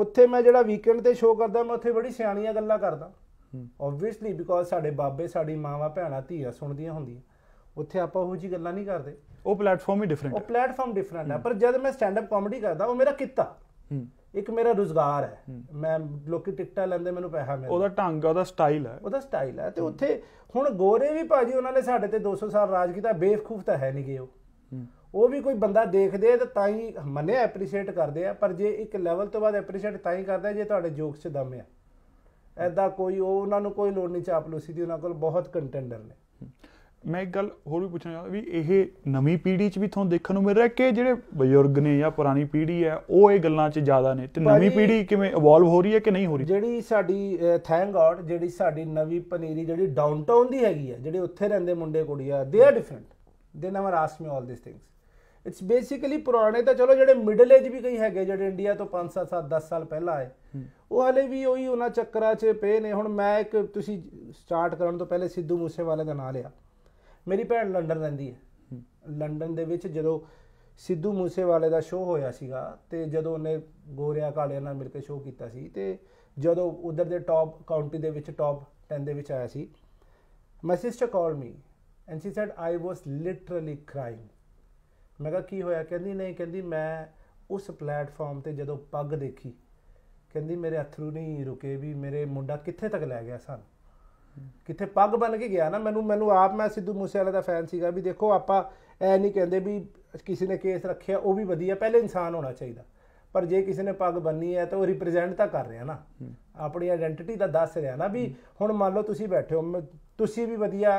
ਉੱਥੇ ਮੈਂ ਜਿਹੜਾ ਵੀਕਐਂਡ ਤੇ ਸ਼ੋਅ ਕਰਦਾ ਮੈਂ ਉੱਥੇ ਬੜੀ ਸਿਆਣੀਆਂ ਗੱਲਾਂ ਕਰਦਾ ਆਬਵੀਅਸਲੀ ਬਿਕੋਜ਼ ਸਾਡੇ ਬਾਬੇ ਸਾਡੀ ਮਾਵਾ ਭੈਣਾ ਧੀਆ ਸੁਣਦੀਆਂ ਹੁੰਦੀਆਂ ਉੱਥੇ ਆਪਾਂ ਉਹੋ ਜੀ ਗੱਲਾਂ ਨਹੀਂ ਕਰਦੇ ਉਹ ਪਲੇਟਫਾਰਮ ਹੀ ਡਿਫਰੈਂਟ ਹੈ ਉਹ ਪਲੇਟਫਾਰਮ ਡਿਫਰੈਂਟ ਹੈ ਪਰ ਜਦ ਮੈਂ ਸਟੈਂਡ ਅਪ ਕਾਮੇਡੀ ਕਰਦਾ ਉਹ ਮੇਰਾ ਕਿੱਤਾ ਇੱਕ ਮੇਰਾ ਰੋਜ਼ਗਾਰ ਹੈ ਮੈਂ ਲੋਕੀ ਟਿਕਟਾਂ ਲੈਂਦੇ ਮੈਨੂੰ ਪੈਸਾ ਮਿਲਦਾ ਉਹਦਾ ਢੰਗ ਉਹਦਾ ਸਟਾਈਲ ਹੈ ਉਹਦਾ ਸਟਾਈਲ ਹੈ ਤੇ ਉੱਥੇ ਹੁਣ ਗੋਰੇ ਵੀ ਭਾਜੀ ਉਹਨਾਂ ਨੇ ਸਾਡੇ ਤੇ 200 ਸਾਲ ਰਾਜ ਕੀਤਾ ਬੇਵਕੂਫ ਤਾਂ ਹੈ ਨਹੀਂ ਗਏ ਉਹ ਉਹ ਵੀ ਕੋਈ ਬੰਦਾ ਦੇਖਦੇ ਆ ਤਾਂ ਤਾਂ ਹੀ ਮੰਨਿਆ ਐਪਰੀਸ਼ੀਏਟ ਕਰਦੇ ਆ ਪਰ ਜੇ ਇੱਕ ਲੈਵਲ ਤੋਂ ਬਾਅਦ ਐਪਰੀਸ਼ੀਏਟ ਤਾਂ ਹੀ ਕਰਦਾ ਜੇ ਤੁਹਾਡੇ ਜੋਕਸ 'ਚ ਦਮ ਆ ਐਦਾਂ ਕੋਈ ਉਹ ਉਹਨਾਂ ਨੂੰ ਕੋਈ ਲੋੜ ਨਹੀਂ ਚਾਪਲੂਸੀ ਦੀ ਉਹਨਾਂ ਕੋਲ ਬਹੁਤ ਕੰਟੈਂਡਰ ਨੇ ਮੈਂ ਇੱਕ ਗੱਲ ਹੋਰ ਵੀ ਪੁੱਛਣਾ ਚਾਹੁੰਦਾ ਵੀ ਇਹ ਨਵੀਂ ਪੀੜ੍ਹੀ 'ਚ ਵੀ ਤੁਹਾਨੂੰ ਦੇਖਣ ਨੂੰ ਮਿਲ ਰਿਹਾ ਕਿ ਜਿਹੜੇ ਬਜ਼ੁਰਗ ਨੇ ਜਾਂ ਪੁਰਾਣੀ ਪੀੜ੍ਹੀ ਹੈ ਉਹ ਇਹ ਗੱਲਾਂ 'ਚ ਜ਼ਿਆਦਾ ਨੇ ਤੇ ਨਵੀਂ ਪੀੜ੍ਹੀ ਕਿਵੇਂ ਇਵੋਲਵ ਹੋ ਰਹੀ ਹੈ ਕਿ ਨਹੀਂ ਹੋ ਰਹੀ ਜਿਹੜੀ ਸਾਡੀ ਥੈਂਕ ਗੋਡ ਜਿਹੜੀ ਸਾਡੀ ਨਵੀਂ ਪਨੀਰੀ ਜਿਹੜੀ ਡਾਊਨਟਾਊਨ ਦੀ ਹੈਗੀ ਹੈ ਜਿਹੜੇ ਉੱਥੇ ਰਹਿੰਦੇ ਮੁੰਡੇ ਕੁੜੀਆਂ ਦੇ a different they never ask me all this things it's basically ਪੁਰਾਣੇ ਤਾਂ ਚਲੋ ਜਿਹੜੇ ਮਿਡਲ ਏਜ ਵੀ ਕਈ ਹੈਗੇ ਜਿਹੜੇ ਇੰਡੀਆ ਤੋਂ 5 7 7 10 ਸਾਲ ਪਹਿਲਾਂ ਆਏ ਉਹ ਹਲੇ ਵੀ ਉਹੀ ਉਹਨਾਂ ਚੱਕਰਾਂ 'ਚ ਪਏ ਨੇ ਹੁਣ ਮੈਂ ਇੱਕ ਤੁਸੀਂ ਸਟਾਰਟ ਕਰਨ ਤੋਂ ਪਹਿਲੇ ਸਿੱਧੂ ਮੂਸੇਵਾਲੇ ਦਾ ਨਾਮ ਲਿਆ ਮੇਰੀ ਭੈਣ ਲੰਡਨ ਰਹਿੰਦੀ ਹੈ ਲੰਡਨ ਦੇ ਵਿੱਚ ਜਦੋਂ ਸਿੱਧੂ ਮੂਸੇਵਾਲੇ ਦਾ ਸ਼ੋਅ ਹੋਇਆ ਸੀਗਾ ਤੇ ਜਦੋਂ ਉਹਨੇ ਗੋਰਿਆ ਕਾਲਿਆਂ ਨਾਲ ਮਿਲ ਕੇ ਸ਼ੋਅ ਕੀਤਾ ਸੀ ਤੇ ਜਦੋਂ ਉਧਰ ਦੇ ਟੌਪ ਕਾਉਂਟੀ ਦੇ ਵਿੱਚ ਟੌਪ 10 ਦੇ ਵਿੱਚ ਆਇਆ ਸੀ message to call me and she said i was literally crying ਮੈਂ ਕਿਹਾ ਕੀ ਹੋਇਆ ਕਹਿੰਦੀ ਨਹੀਂ ਕਹਿੰਦੀ ਮੈਂ ਉਸ ਪਲੇਟਫਾਰਮ ਤੇ ਜਦੋਂ ਪੱਗ ਦੇਖੀ ਕਹਿੰਦੀ ਮੇਰੇ ਅਥਰੂ ਨਹੀਂ ਰੁਕੇ ਵੀ ਮੇਰੇ ਮੁੰਡਾ ਕਿੱਥੇ ਤੱਕ ਲੈ ਗਿਆ ਸਾਨੂੰ ਕਿੱਥੇ ਪੱਗ ਬਣ ਕੇ ਗਿਆ ਨਾ ਮੈਨੂੰ ਮੈਨੂੰ ਆਪ ਮੈਂ ਸਿੱਧੂ ਮੂਸੇਵਾਲੇ ਦਾ ਫੈਨ ਸੀਗਾ ਵੀ ਦੇਖੋ ਆਪਾਂ ਐ ਨਹੀਂ ਕਹਿੰਦੇ ਵੀ ਕਿਸੇ ਨੇ ਕੇਸ ਰੱਖਿਆ ਉਹ ਵੀ ਵਧੀਆ ਪਹਿਲੇ ਇਨਸਾਨ ਹੋਣਾ ਚਾਹੀਦਾ ਪਰ ਜੇ ਕਿਸੇ ਨੇ ਪੱਗ ਬੰਨੀ ਹੈ ਤਾਂ ਉਹ ਰਿਪਰੈਜ਼ੈਂਟ ਤਾਂ ਕਰ ਰਿਹਾ ਨਾ ਆਪਣੀ ਆਇਡੈਂਟੀਟੀ ਤਾਂ ਦੱਸ ਰਿਹਾ ਨਾ ਵੀ ਹੁਣ ਮੰਨ ਲਓ ਤੁਸੀਂ ਬੈਠੇ ਹੋ ਤੁਸੀਂ ਵੀ ਵਧੀਆ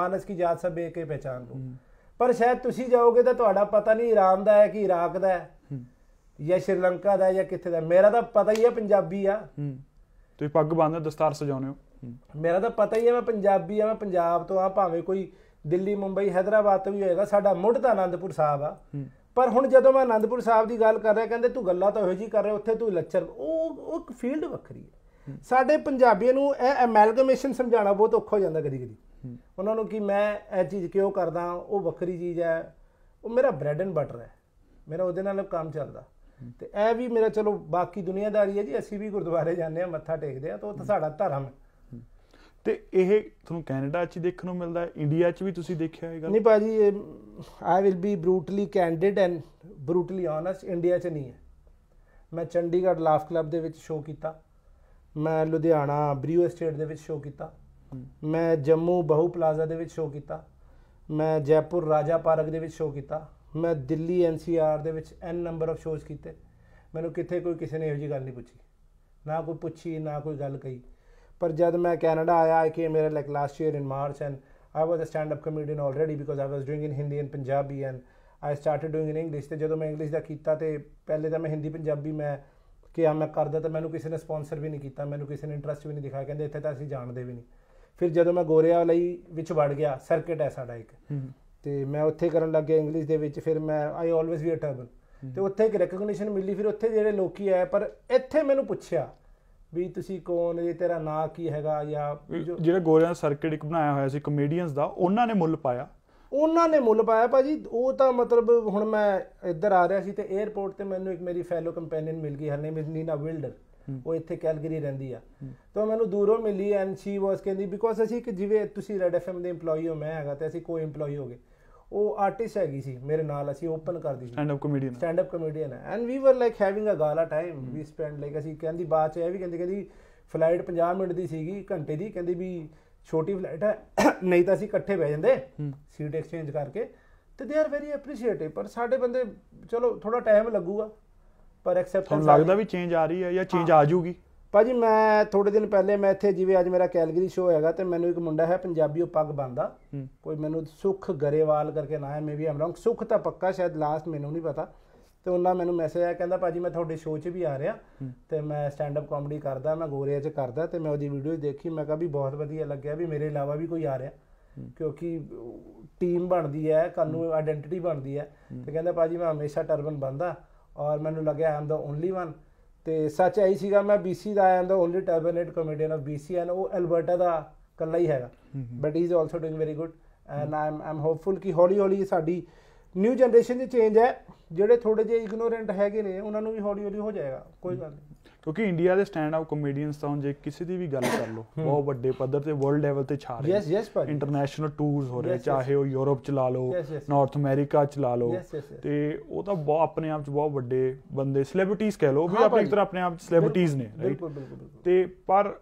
ਮਾਨਸ ਕੀ ਜਾਤ ਸਭੇ ਕੇ ਪਹਿਚਾਨ ਲੋ ਪਰ ਸ਼ਾਇਦ ਤੁਸੀਂ ਜਾਓਗੇ ਤਾਂ ਤੁਹਾਡਾ ਪਤਾ ਨਹੀਂ ਇਰਾਨ ਦਾ ਹੈ ਕਿ ਇਰਾਕ ਦਾ ਹੈ ਜਾਂ ਸ਼੍ਰੀਲੰਕਾ ਦਾ ਜਾਂ ਕਿੱਥੇ ਦਾ ਮੇਰਾ ਤਾਂ ਪਤਾ ਹੀ ਹੈ ਪੰਜਾਬੀ ਆ ਤੁਸੀਂ ਪੱਗ ਬੰਨਦੇ ਦਸਤਾਰ ਸਜਾਉਂਦੇ ਹੋ ਮੇਰਾ ਤਾਂ ਪਤਾ ਹੀ ਹੈ ਮੈਂ ਪੰਜਾਬੀ ਆ ਮੈਂ ਪੰਜਾਬ ਤੋਂ ਆ ਭਾਵੇਂ ਕੋਈ ਦਿੱਲੀ ਮੁੰਬਈ ਹైదరాబాద్ ਤੋਂ ਵੀ ਹੋਏਗਾ ਸਾਡਾ ਮੁੱਢ ਤਾਂ ਆਨੰਦਪੁਰ ਸਾਹਿਬ ਆ ਪਰ ਹੁਣ ਜਦੋਂ ਮੈਂ ਆਨੰਦਪੁਰ ਸਾਹਿਬ ਦੀ ਗੱਲ ਕਰ ਰਿਹਾ ਕਹਿੰਦੇ ਤੂੰ ਗੱਲਾਂ ਤਾਂ ਉਹੋ ਜੀ ਕਰ ਰਿਹਾ ਉੱਥੇ ਤੂੰ ਲੱਛਰ ਉਹ ਉਹ ਇੱਕ ਫੀਲਡ ਵੱਖਰੀ ਹੈ ਸਾਡੇ ਪੰਜਾਬੀਆਂ ਨੂੰ ਇਹ ਐਮੈਲਗੇਮੇਸ਼ਨ ਸਮਝਾਉਣਾ ਬਹੁਤ ਔਖਾ ਹੋ ਜਾਂਦਾ ਕਦੀ ਕਦੀ ਉਹਨਾਂ ਨੂੰ ਕਿ ਮੈਂ ਇਹ ਚੀਜ਼ ਕਿਉਂ ਕਰਦਾ ਉਹ ਵੱਖਰੀ ਚੀਜ਼ ਹੈ ਉਹ ਮੇਰਾ ਬ੍ਰੈਡ ਐਂਡ ਬਟਰ ਹੈ ਮੇਰਾ ਉਹਦੇ ਨਾਲ ਕੰਮ ਚੱਲਦਾ ਤੇ ਇਹ ਵੀ ਮੇਰਾ ਚਲੋ ਬਾਕੀ ਦੁਨੀਆਦਾਰੀ ਹੈ ਜੀ ਅਸੀਂ ਵੀ ਗੁਰਦੁਆਰੇ ਜਾਂਦੇ ਆ ਮੱਥਾ ਟੇਕਦੇ ਆ ਤਾਂ ਉਹ ਤਾਂ ਸਾਡਾ ਧਰਮ ਹੈ ਤੇ ਇਹ ਤੁਹਾਨੂੰ ਕੈਨੇਡਾ 'ਚ ਦੇਖਣ ਨੂੰ ਮਿਲਦਾ ਹੈ ਇੰਡੀਆ 'ਚ ਵੀ ਤੁਸੀਂ ਦੇਖਿਆ ਇਹ ਗੱਲ ਨਹੀਂ ਭਾਜੀ ਇਹ I will be brutally candid and brutally honest India 'ਚ ਨਹੀਂ ਹੈ ਮੈਂ ਚੰਡੀਗੜ੍ਹ ਲਾਫ ਕਲੱਬ ਦੇ ਵਿੱਚ ਸ਼ੋਅ ਕੀਤਾ ਮੈਂ ਲੁਧਿਆਣਾ ਬਰੀਓ ਸਟੇਟ ਦੇ ਵਿੱਚ ਸ਼ੋਅ ਕੀਤਾ ਮੈਂ ਜੰਮੂ ਬਹੂ ਪਲਾਜ਼ਾ ਦੇ ਵਿੱਚ ਸ਼ੋਅ ਕੀਤਾ ਮੈਂ ਜੈਪੁਰ ਰਾਜਾ ਪਾਰਕ ਦੇ ਵਿੱਚ ਸ਼ੋਅ ਕੀਤਾ ਮੈਂ ਦਿੱਲੀ ਐਨਸੀਆਰ ਦੇ ਵਿੱਚ ਐਨ ਨੰਬਰ ਆਫ ਸ਼ੋਜ਼ ਕੀਤੇ ਮੈਨੂੰ ਕਿੱਥੇ ਕੋਈ ਕਿਸੇ ਨੇ ਇਹੋ ਜੀ ਗੱਲ ਨਹੀਂ ਪੁੱਛੀ ਨਾ ਕੋਈ ਪੁੱਛੀ ਨਾ ਕੋਈ ਗੱਲ ਕਹੀ ਪਰ ਜਦ ਮੈਂ ਕੈਨੇਡਾ ਆਇਆ ਆਈ ਕੇ ਮੇਰੇ like last year in March and I was a stand up comedian already because I was doing in Hindi and Punjabi and I started doing in English ਤੇ ਜਦੋਂ ਮੈਂ ਇੰਗਲਿਸ਼ ਦਾ ਕੀਤਾ ਤੇ ਪਹਿਲੇ ਤਾਂ ਮੈਂ ਹਿੰਦੀ ਪੰਜਾਬੀ ਮੈਂ ਕਿ ਆ ਮੈਂ ਕਰਦਾ ਤਾਂ ਮੈਨੂੰ ਕਿਸੇ ਨੇ ਸਪਾਂਸਰ ਵੀ ਨਹੀਂ ਕੀਤਾ ਮੈਨੂੰ ਕਿਸੇ ਨੇ ਇੰਟਰਸਟ ਵੀ ਨਹੀਂ ਦਿਖਾਇਆ ਕਹਿੰਦੇ ਇੱਥੇ ਤਾਂ ਅਸੀਂ ਜਾਣਦੇ ਵੀ ਨਹੀਂ ਫਿਰ ਜਦੋਂ ਮੈਂ ਗੋਰਿਆ ਲਈ ਵਿੱਚ ਵੜ ਗਿਆ ਸਰਕਟ ਹੈ ਸਾਡਾ ਇੱਕ ਤੇ ਮੈਂ ਉੱਥੇ ਕਰਨ ਲੱਗ ਗਿਆ ਇੰਗਲਿਸ਼ ਦੇ ਵਿੱਚ ਫਿਰ ਮੈਂ ਆਈ ਆਲਵੇਸ ਵੀ ਅ ਟਰਬਲ ਤੇ ਉੱਥੇ ਇੱਕ ਰੈਕਗਨੀਸ਼ਨ ਮਿਲੀ ਫਿਰ ਉੱਥੇ ਜਿਹੜੇ ਲੋਕੀ ਆਏ ਪਰ ਇੱਥੇ ਮੈਨੂੰ ਪੁੱਛਿਆ ਵੀ ਤੁਸੀਂ ਕੌਣ ਇਹ ਤੇਰਾ ਨਾਂ ਕੀ ਹੈਗਾ ਜਾਂ ਜਿਹੜਾ ਗੋਰਿਆਂ ਦਾ ਸਰਕਟ ਇੱਕ ਬਣਾਇਆ ਹੋਇਆ ਸੀ ਕਮੇਡੀਅਨਸ ਦਾ ਉਹਨਾਂ ਨੇ ਮੁੱਲ ਪਾਇਆ ਉਹਨਾਂ ਨੇ ਮੁੱਲ ਪਾਇਆ ਭਾਜੀ ਉਹ ਤਾਂ ਮਤਲਬ ਹੁਣ ਮੈਂ ਇੱਧਰ ਆ ਰਿਹਾ ਸੀ ਤੇ 에ਅਰਪੋਰਟ ਤੇ ਮੈਨੂੰ ਇੱਕ ਮੇਰੀ ਫੈਲੋ ਕੰਪੈਨੀਅਨ ਮਿਲ ਗਈ ਹਰ ਨੇਮ ਇਜ਼ ਨੀਨਾ ਵਿਲਡਰ ਉਹ ਇੱਥੇ ਕੈਲਗਰੀ ਰਹਿੰਦੀ ਆ ਤਾਂ ਮੈਨੂੰ ਦੂਰੋਂ ਮਿਲੀ ਐਂਡ ਸ਼ੀ ਵਾਸ ਕਹਿੰਦੀ ਬਿਕੋਜ਼ ਅਸੀਂ ਕਿ ਜਿਵੇਂ ਤੁਸੀਂ ਰੈਡ ਐਫਐਮ ਦੇ EMPLOYEE ਹੋ ਮੈਂ ਹੈਗਾ ਤੇ ਅਸੀਂ ਕੋ EMPLOYEE ਹੋ ਗਏ ਉਹ ਆਰਟਿਸਟ ਹੈਗੀ ਸੀ ਮੇਰੇ ਨਾਲ ਅਸੀਂ ਓਪਨ ਕਰਦੀ ਸੀ stand up comedian stand up comedian and we were like having ਅ ਗਾਲਾ ਟਾਈਮ ਵੀ ਸਪੈਂਡ ਲਾਈਕ ਅਸੀਂ ਕਹਿੰਦੀ ਬਾਅਦ ਚ ਇਹ ਵੀ ਕਹਿੰਦੀ ਕਹਿੰਦੀ ਫਲਾਈਟ 50 ਮਿੰਟ ਦੀ ਸੀਗੀ ਘੰਟੇ ਦੀ ਕਹਿੰਦੀ ਵੀ ਛੋਟੀ ਫਲਾਈਟ ਹੈ ਨਹੀਂ ਤਾਂ ਅਸੀਂ ਇਕੱਠੇ ਬਹਿ ਜਾਂਦੇ ਸੀਟ ਐਕਸਚੇਂਜ ਕਰਕੇ ਤੇ ਦੇ ਆਰ ਵੈਰੀ ਐਪਰੀਸ਼ੀਏਟਿਵ ਪਰ ਸਾਡੇ ਬੰਦੇ ਚਲੋ ਥੋੜਾ ਟਾਈਮ ਲੱਗੂਗਾ ਪਰ ਐਕਸੈਪਟੈਂਸ ਲੱਗਦਾ ਵੀ ਚੇਂਜ ਆ ਰਹੀ ਹੈ ਜਾਂ ਚੇਂਜ ਆ ਜੂਗੀ ਭਾਜੀ ਮੈਂ ਥੋੜੇ ਦਿਨ ਪਹਿਲੇ ਮੈਂ ਇੱਥੇ ਜਿਵੇਂ ਅੱਜ ਮੇਰਾ ਕੈਲਗਰੀ ਸ਼ੋ ਹੈਗਾ ਤੇ ਮੈਨੂੰ ਇੱਕ ਮੁੰਡਾ ਹੈ ਪੰਜਾਬੀ ਉਹ ਪੱਗ ਬੰਦਾ ਕੋਈ ਮੈਨੂੰ ਸੁਖ ਗਰੇਵਾਲ ਕਰਕੇ ਨਾ ਹੈ ਮੇ ਵੀ ਆਮ ਰੌਂਗ ਸੁਖ ਤਾਂ ਪੱਕਾ ਸ਼ਾਇਦ ਲਾਸਟ ਮੈਨੂੰ ਨਹੀਂ ਪਤਾ ਤੇ ਉਹਨਾਂ ਮੈਨੂੰ ਮੈਸੇਜ ਆਇਆ ਕਹਿੰਦਾ ਭਾਜੀ ਮੈਂ ਤੁਹਾਡੇ ਸ਼ੋਅ 'ਚ ਵੀ ਆ ਰਿਹਾ ਤੇ ਮੈਂ ਸਟੈਂਡ ਅਪ ਕਾਮੇਡੀ ਕਰਦਾ ਮੈਂ ਗੋਰੀਆ 'ਚ ਕਰਦਾ ਤੇ ਮੈਂ ਉਹਦੀ ਵੀਡੀਓ ਦੇਖੀ ਮੈਂ ਕਿਹਾ ਵੀ ਬਹੁਤ ਵਧੀਆ ਲੱਗਿਆ ਵੀ ਮੇਰੇ ਇਲਾਵਾ ਵੀ ਕੋਈ ਆ ਰਿਹਾ ਕਿਉਂਕਿ ਟੀਮ ਬਣਦੀ ਹੈ ਕੱਲ ਨੂੰ ਆਇਡੈਂਟੀਟੀ ਬਣਦੀ ਹੈ ਤੇ ਕਹਿੰਦਾ ਭਾਜੀ ਮੈਂ ਹਮੇਸ਼ਾ ਟਰਬਨ ਬੰਦਾ ਔਰ ਮੈਨੂੰ ਲੱਗਿਆ ਆਮ ਦਾ ਓਨਲੀ ਵਨ ਤੇ ਸੱਚ ਐ ਸੀਗਾ ਮੈਂ BC ਦਾ ਆਮ ਦਾ only turbanate comedian of BC and ਉਹ ਐਲਬਰਟਾ ਦਾ ਕੱਲਾ ਹੀ ਹੈਗਾ but he is also doing very good and um um hopeful ਕਿ ਹੌਲੀ ਹੌਲੀ ਸਾਡੀ ਨਿਊ ਜਨਰੇਸ਼ਨ ਦੀ ਚੇਂਜ ਹੈ ਜਿਹੜੇ ਥੋੜੇ ਜਿਹਾ ਇਗਨੋਰੈਂਟ ਹੈਗੇ ਨੇ ਉਹਨਾਂ ਨੂੰ ਵੀ ਹੌਲੀ ਹੌਲੀ ਹੋ ਜਾਏਗਾ ਕੋਈ ਗੱਲ ਨਹੀਂ ਕਿਉਂਕਿ ਇੰਡੀਆ ਦੇ ਸਟੈਂਡ ਆਪ ਕਾਮੇਡੀਅਨਸ ਤਾਂ ਜੇ ਕਿਸੇ ਦੀ ਵੀ ਗੱਲ ਕਰ ਲਓ ਬਹੁਤ ਵੱਡੇ ਪੱਧਰ ਤੇ ਵਰਲਡ ਲੈਵਲ ਤੇ ਛਾ ਰਹੇ ਯੈਸ ਯੈਸ ਇੰਟਰਨੈਸ਼ਨਲ ਟੂਰਸ ਹੋ ਰਹੇ ਚਾਹੇ ਉਹ ਯੂਰਪ ਚ ਲਾ ਲਓ ਨਾਰਥ ਅਮਰੀਕਾ ਚ ਲਾ ਲਓ ਤੇ ਉਹ ਤਾਂ ਬਹੁਤ ਆਪਣੇ ਆਪ ਚ ਬਹੁਤ ਵੱਡੇ ਬੰਦੇ ਸੈਲੀਬ੍ਰਿਟੀਜ਼ ਕਹਿ ਲਓ ਵੀ ਆਪਣੇ ਇੱਕ ਤਰ੍ਹਾਂ ਆਪਣੇ ਆਪ ਸੈਲੀਬ੍ਰਿਟੀਜ਼ ਨੇ ਰਾਈਟ ਤੇ ਪਰ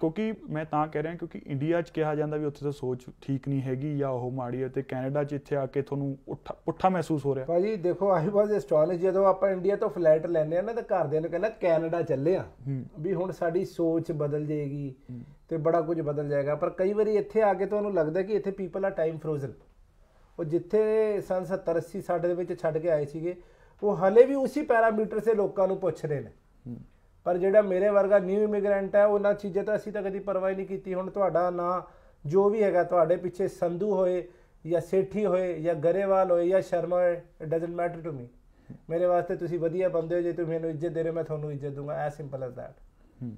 ਕਿਉਂਕਿ ਮੈਂ ਤਾਂ ਕਹਿ ਰਿਹਾ ਕਿਉਂਕਿ ਇੰਡੀਆ 'ਚ ਕਿਹਾ ਜਾਂਦਾ ਵੀ ਉੱਥੇ ਤਾਂ ਸੋਚ ਠੀਕ ਨਹੀਂ ਹੈਗੀ ਜਾਂ ਉਹ ਮਾੜੀ ਹੈ ਤੇ ਕੈਨੇਡਾ 'ਚ ਇੱਥੇ ਆ ਕੇ ਤੁਹਾਨੂੰ ਪੁੱਠਾ ਮਹਿਸੂਸ ਹੋ ਰਿਹਾ ਭਾਜੀ ਦੇਖੋ ਆਈ ਵਾਸ ਐਸਟ੍ਰੋਲੋਜੀ ਜਦੋਂ ਆਪਾਂ ਇੰਡੀਆ ਤੋਂ ਫਲੈਟ ਲੈਨੇ ਆ ਨਾ ਤਾਂ ਘਰਦਿਆਂ ਨੂੰ ਕਹਿੰਦਾ ਕੈਨੇਡਾ ਚੱਲੇ ਆ ਵੀ ਹੁਣ ਸਾਡੀ ਸੋਚ ਬਦਲ ਜਾਏਗੀ ਤੇ ਬੜਾ ਕੁਝ ਬਦਲ ਜਾਏਗਾ ਪਰ ਕਈ ਵਾਰੀ ਇੱਥੇ ਆ ਕੇ ਤੁਹਾਨੂੰ ਲੱਗਦਾ ਕਿ ਇੱਥੇ ਪੀਪਲ ਆ ਟਾਈਮ ਫਰੋਜ਼ਨ ਉਹ ਜਿੱਥੇ ਸਨ 70 80 ਸਾਡੇ ਦੇ ਵਿੱਚ ਛੱਡ ਕੇ ਆਏ ਸੀਗੇ ਉਹ ਹਲੇ ਵੀ ਉਸੇ ਪੈਰਾਮੀਟਰ ਸੇ ਲੋਕਾਂ ਨੂੰ ਪੁੱਛ ਰਹੇ ਨੇ ਪਰ ਜਿਹੜਾ ਮੇਰੇ ਵਰਗਾ ਨਿਊ ਇਮੀਗ੍ਰੈਂਟ ਹੈ ਉਹਨਾਂ ਚੀਜ਼ਾਂ ਤਾਂ ਅਸੀਂ ਤਾਂ ਕਦੀ ਪਰਵਾਹ ਨਹੀਂ ਕੀਤੀ ਹੁਣ ਤੁਹਾਡਾ ਨਾਂ ਜੋ ਵੀ ਹੈਗਾ ਤੁਹਾਡੇ ਪਿੱਛੇ ਸੰਧੂ ਹੋਏ ਜਾਂ ਸੇਠੀ ਹੋਏ ਜਾਂ ਗਰੇਵਾਲ ਹੋਏ ਜਾਂ ਸ਼ਰਮਾ ਹੋਏ it doesn't matter to me ਮੇਰੇ ਵਾਸਤੇ ਤੁਸੀਂ ਵਧੀਆ ਬੰਦੇ ਹੋ ਜੇ ਤੁਸੀਂ ਮੈਨੂੰ ਇੱਜ਼ਤ ਦੇ ਰਹੇ ਮੈਂ ਤੁਹਾਨੂੰ ਇੱਜ਼ਤ ਦੂੰਗਾ ਐ ਸਿੰਪਲ ਐਸ ਦੈਟ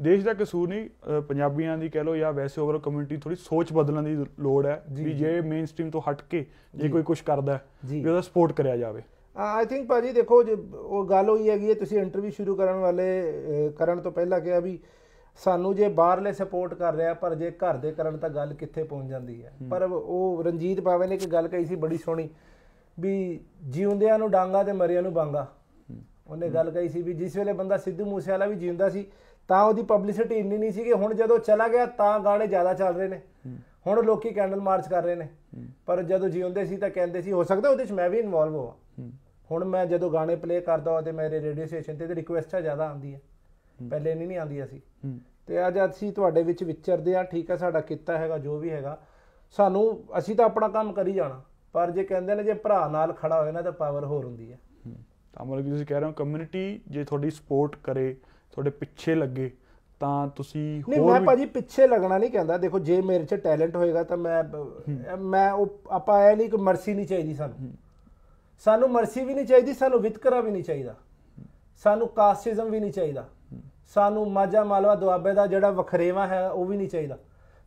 ਦੇਸ਼ ਦਾ ਕਸੂਰ ਨਹੀਂ ਪੰਜਾਬੀਆਂ ਦੀ ਕਹਿ ਲੋ ਜਾਂ ਵੈਸੇ ਓਵਰ ਕਮਿਊਨਿਟੀ ਥੋੜੀ ਸੋਚ ਬਦਲਣ ਦੀ ਲੋੜ ਹੈ ਵੀ ਜੇ ਮੇਨ ਸਟ੍ਰੀਮ ਤੋਂ ਹਟ ਕੇ ਜੇ ਕੋਈ ਕੁਝ ਕਰਦਾ ਹੈ ਵੀ ਉਹਦਾ ਸਪੋਰਟ ਕਰਿਆ ਜਾਵੇ ਆਈ ਥਿੰਕ ਭਾਜੀ ਦੇਖੋ ਜੇ ਉਹ ਗੱਲ ਹੋਈ ਹੈਗੀ ਤੁਸੀਂ ਇੰਟਰਵਿਊ ਸ਼ੁਰੂ ਕਰਨ ਵਾਲੇ ਕਰਨ ਤੋਂ ਪਹਿਲਾਂ ਕਿਹਾ ਵੀ ਸਾਨੂੰ ਜੇ ਬਾਹਰਲੇ ਸਪੋਰਟ ਕਰ ਰਿਹਾ ਪਰ ਜੇ ਘਰ ਦੇ ਕਰਨ ਤਾਂ ਗੱਲ ਕਿੱਥੇ ਪਹੁੰਚ ਜਾਂਦੀ ਹੈ ਪਰ ਉਹ ਰਣਜੀਤ ਪਾਵੇ ਨੇ ਇੱਕ ਗੱਲ ਕਹੀ ਸੀ ਬੜੀ ਸੋਹਣੀ ਵੀ ਜਿਉਂਦਿਆਂ ਨੂੰ ਡਾਂਗਾ ਤੇ ਮਰਿਆਂ ਨੂੰ ਬਾਂਗਾ ਉਹਨੇ ਗੱਲ ਕਹੀ ਸੀ ਵੀ ਜਿਸ ਵੇਲੇ ਬੰਦਾ ਸਿੱਧੂ ਮੂਸੇ ਵਾਲਾ ਵੀ ਜਿਉਂਦਾ ਸੀ ਤਾਂ ਉਹਦੀ ਪਬਲਿਸਿਟੀ ਇੰਨੀ ਨਹੀਂ ਸੀ ਕਿ ਹੁਣ ਜਦੋਂ ਚਲਾ ਗਿਆ ਤਾਂ ਗਾਣੇ ਜ਼ਿਆਦਾ ਚੱਲ ਰਹੇ ਨੇ ਹੁਣ ਲੋਕੀ ਕੈਂਡਲ ਮਾਰਚ ਕਰ ਰਹੇ ਨੇ ਪਰ ਜਦੋਂ ਜਿਉਂਦੇ ਸੀ ਤਾਂ ਕਹਿੰਦੇ ਸੀ ਹੋ ਸਕਦਾ ਉਹਦੇ ਵਿੱਚ ਮੈਂ ਵੀ ਇਨਵੋਲਵ ਹੋਵਾਂ ਹੁਣ ਮੈਂ ਜਦੋਂ ਗਾਣੇ ਪਲੇ ਕਰਦਾ ਹਾਂ ਤੇ ਮੇਰੇ ਰੇਡੀਓ ਸਟੇਸ਼ਨ ਤੇ ਤੇ ਰਿਕੁਐਸਟਾਂ ਜ਼ਿਆਦਾ ਆਉਂਦੀ ਹੈ ਪਹਿਲੇ ਨਹੀਂ ਨਹੀਂ ਆਉਂਦੀਆਂ ਸੀ ਤੇ ਅੱਜ ਅਸੀਂ ਤੁਹਾਡੇ ਵਿੱਚ ਵਿਚਰਦੇ ਆ ਠੀਕ ਹੈ ਸਾਡਾ ਕੀਤਾ ਹੈਗਾ ਜੋ ਵੀ ਹੈਗਾ ਸਾਨੂੰ ਅਸੀਂ ਤਾਂ ਆਪਣਾ ਕੰਮ ਕਰੀ ਜਾਣਾ ਪਰ ਜੇ ਕਹਿੰਦੇ ਨੇ ਜੇ ਭਰਾ ਨਾਲ ਖੜਾ ਹੋਏ ਨਾ ਤਾਂ ਪਾਵਰ ਹੋਰ ਹੁੰਦੀ ਹੈ ਤਾਂ ਮਤਲਬ ਕਿ ਤੁਸੀਂ ਕਹਿ ਰਹੇ ਹੋ ਕਮਿਊਨਿਟੀ ਜੇ ਤੁਹਾਡੀ ਸਪੋਰਟ ਕਰੇ ਤੁਹਾਡੇ ਪਿੱਛੇ ਲੱਗੇ ਤਾਂ ਤੁਸੀਂ ਹੋਰ ਨਹੀਂ ਮੈਂ ਭਾਜੀ ਪਿੱਛੇ ਲੱਗਣਾ ਨਹੀਂ ਕਹਿੰਦਾ ਦੇਖੋ ਜੇ ਮੇਰੇ 'ਚ ਟੈਲੈਂਟ ਹੋਏਗਾ ਤਾਂ ਮੈਂ ਮੈਂ ਉਹ ਆਪਾਂ ਐ ਨਹੀਂ ਕੋਈ ਮਰਸੀ ਨਹੀਂ ਚਾਹੀਦੀ ਸਾਨੂੰ ਸਾਨੂੰ ਮਰਸੀ ਵੀ ਨਹੀਂ ਚਾਹੀਦੀ ਸਾਨੂੰ ਵਿਤਕਰਾ ਵੀ ਨਹੀਂ ਚਾਹੀਦਾ ਸਾਨੂੰ ਕਾਸਟਿਜ਼ਮ ਵੀ ਨਹੀਂ ਚਾਹੀਦਾ ਸਾਨੂੰ ਮਾਝਾ ਮਾਲਵਾ ਦੁਆਬੇ ਦਾ ਜਿਹੜਾ ਵਖਰੇਵਾ ਹੈ ਉਹ ਵੀ ਨਹੀਂ ਚਾਹੀਦਾ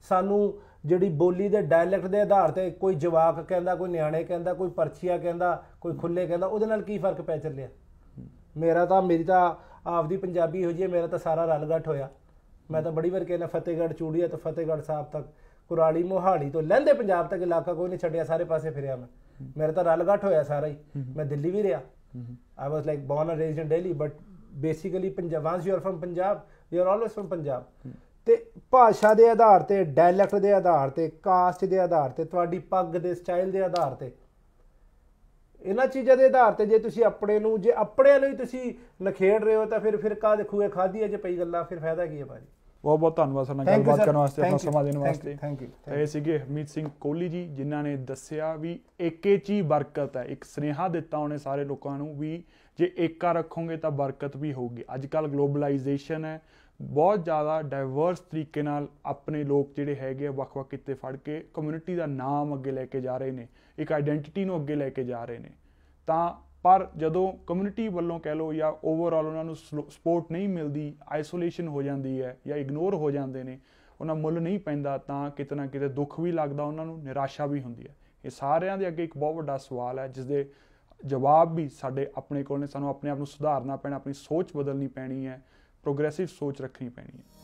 ਸਾਨੂੰ ਜਿਹੜੀ ਬੋਲੀ ਦੇ ਡਾਇਲੈਕਟ ਦੇ ਆਧਾਰ ਤੇ ਕੋਈ ਜਵਾਕ ਕਹਿੰਦਾ ਕੋਈ ਨਿਆਣੇ ਕਹਿੰਦਾ ਕੋਈ ਪਰਛੀਆ ਕਹਿੰਦਾ ਕੋਈ ਖੁੱਲੇ ਕਹਿੰਦਾ ਉਹਦੇ ਨਾਲ ਕੀ ਫਰਕ ਪੈ ਚੱਲਿਆ ਮੇਰਾ ਤਾਂ ਮੇਰੀ ਤਾਂ ਆਪਦੀ ਪੰਜਾਬੀ ਹੋ ਜੀ ਮੇਰਾ ਤਾਂ ਸਾਰਾ ਰਲਗੱਟ ਹੋਇਆ ਮੈਂ ਤਾਂ ਬੜੀ ਵਾਰ ਕਹਿੰਦਾ ਫਤਿਹਗੜ੍ਹ ਚੂੜੀਆ ਤੇ ਫਤਿਹਗੜ੍ਹ ਸਾਹਿਬ ਤੱਕ ਕੁਰਾਲੀ ਮੋਹਾਲੀ ਤੋਂ ਲਹਿੰਦੇ ਪੰਜਾਬ ਤੱਕ ਇਲਾਕਾ ਕੋਈ ਨਹੀਂ ਛੱਡਿਆ ਸਾਰੇ ਪਾਸੇ ਫਿਰਿਆ ਮੈਂ ਮੇਰੇ ਤਾਂ ਰਲ ਹੋਇਆ ਸਾਰਾ ਹੀ ਮੈਂ ਦਿੱਲੀ ਵੀ ਰਿਹਾ I was like born and raised in Delhi but basically Punjabi once you are from Punjab you are always from Punjab ਤੇ ਭਾਸ਼ਾ ਦੇ ਆਧਾਰ ਤੇ ਡਾਇਲੈਕਟ ਦੇ ਆਧਾਰ ਤੇ ਕਾਸਟ ਦੇ ਆਧਾਰ ਤੇ ਤੁਹਾਡੀ ਪੱਗ ਦੇ ਸਟਾਈਲ ਦੇ ਆਧਾਰ ਤੇ ਇਹਨਾਂ ਚੀਜ਼ਾਂ ਦੇ ਆਧਾਰ ਤੇ ਜੇ ਤੁਸੀਂ ਆਪਣੇ ਨੂੰ ਜੇ ਆਪਣੇ ਨੂੰ ਹੀ ਤੁਸੀਂ ਨਖੇੜ ਰਹੇ ਹੋ ਤਾਂ ਫਿਰ ਫਿਰ ਕਾ ਦੇਖੂਗੇ ਖਾਦੀ ਅਜੇ ਪਈ ਗੱਲਾਂ ਫਿਰ ਫਾਇਦਾ ਕੀ ਹੈ ਭਾਜੀ ਬਹੁਤ ਬਹੁਤ ਧੰਨਵਾਦ ਸਰ ਨਾਲ ਗੱਲਬਾਤ ਕਰਨ ਵਾਸਤੇ ਆਪਣਾ ਸਮਾਂ ਦੇਣ ਵਾਸਤੇ ਥੈਂਕ ਯੂ ਇਹ ਸੀਗੇ ਹਰਮੀਤ ਸਿੰਘ ਕੋਲੀ ਜੀ ਜਿਨ੍ਹਾਂ ਨੇ ਦੱਸਿਆ ਵੀ ਏਕੇ ਚੀ ਬਰਕਤ ਹੈ ਇੱਕ ਸਨੇਹਾ ਦਿੱਤਾ ਉਹਨੇ ਸਾਰੇ ਲੋਕਾਂ ਨੂੰ ਵੀ ਜੇ ਏਕਾ ਰੱਖੋਗੇ ਤਾਂ ਬਰਕਤ ਵੀ ਹੋਊਗੀ ਅੱਜ ਕੱਲ ਗਲੋਬਲਾਈਜੇਸ਼ਨ ਹੈ ਬਹੁਤ ਜ਼ਿਆਦਾ ਡਾਈਵਰਸ ਤਰੀਕੇ ਨਾਲ ਆਪਣੇ ਲੋਕ ਜਿਹੜੇ ਹੈਗੇ ਆ ਵੱਖ-ਵੱਖ ਕਿਤੇ ਫੜ ਕੇ ਕਮਿਊਨਿਟੀ ਦਾ ਨਾਮ ਅੱਗੇ ਲੈ ਕੇ ਜਾ ਰਹੇ ਨੇ ਇੱਕ ਆਇਡੈਂਟੀਟੀ ਨੂੰ ਅੱਗੇ ਲੈ ਕੇ ਜਾ ਰਹੇ ਨੇ ਤਾਂ ਪਰ ਜਦੋਂ ਕਮਿਊਨਿਟੀ ਵੱਲੋਂ ਕਹਿ ਲੋ ਜਾਂ ਓਵਰਆਲ ਉਹਨਾਂ ਨੂੰ ਸਪੋਰਟ ਨਹੀਂ ਮਿਲਦੀ ਆਈਸੋਲੇਸ਼ਨ ਹੋ ਜਾਂਦੀ ਹੈ ਜਾਂ ਇਗਨੋਰ ਹੋ ਜਾਂਦੇ ਨੇ ਉਹਨਾਂ ਮੁੱਲ ਨਹੀਂ ਪੈਂਦਾ ਤਾਂ ਕਿਤਨਾ ਕਿਤੇ ਦੁੱਖ ਵੀ ਲੱਗਦਾ ਉਹਨਾਂ ਨੂੰ ਨਿਰਾਸ਼ਾ ਵੀ ਹੁੰਦੀ ਹੈ ਇਹ ਸਾਰਿਆਂ ਦੇ ਅੱਗੇ ਇੱਕ ਬਹੁਤ ਵੱਡਾ ਸਵਾਲ ਹੈ ਜਿਸ ਦੇ ਜਵਾਬ ਵੀ ਸਾਡੇ ਆਪਣੇ ਕੋਲ ਨੇ ਸਾਨੂੰ ਆਪਣੇ ਆਪ ਨੂੰ ਸੁਧਾਰਨਾ ਪੈਣਾ ਆਪਣੀ ਸੋਚ ਬਦਲਣੀ ਪੈਣੀ ਹੈ ਪ੍ਰੋਗਰੈਸਿਵ ਸੋਚ ਰੱਖਣੀ ਪੈਣੀ ਹੈ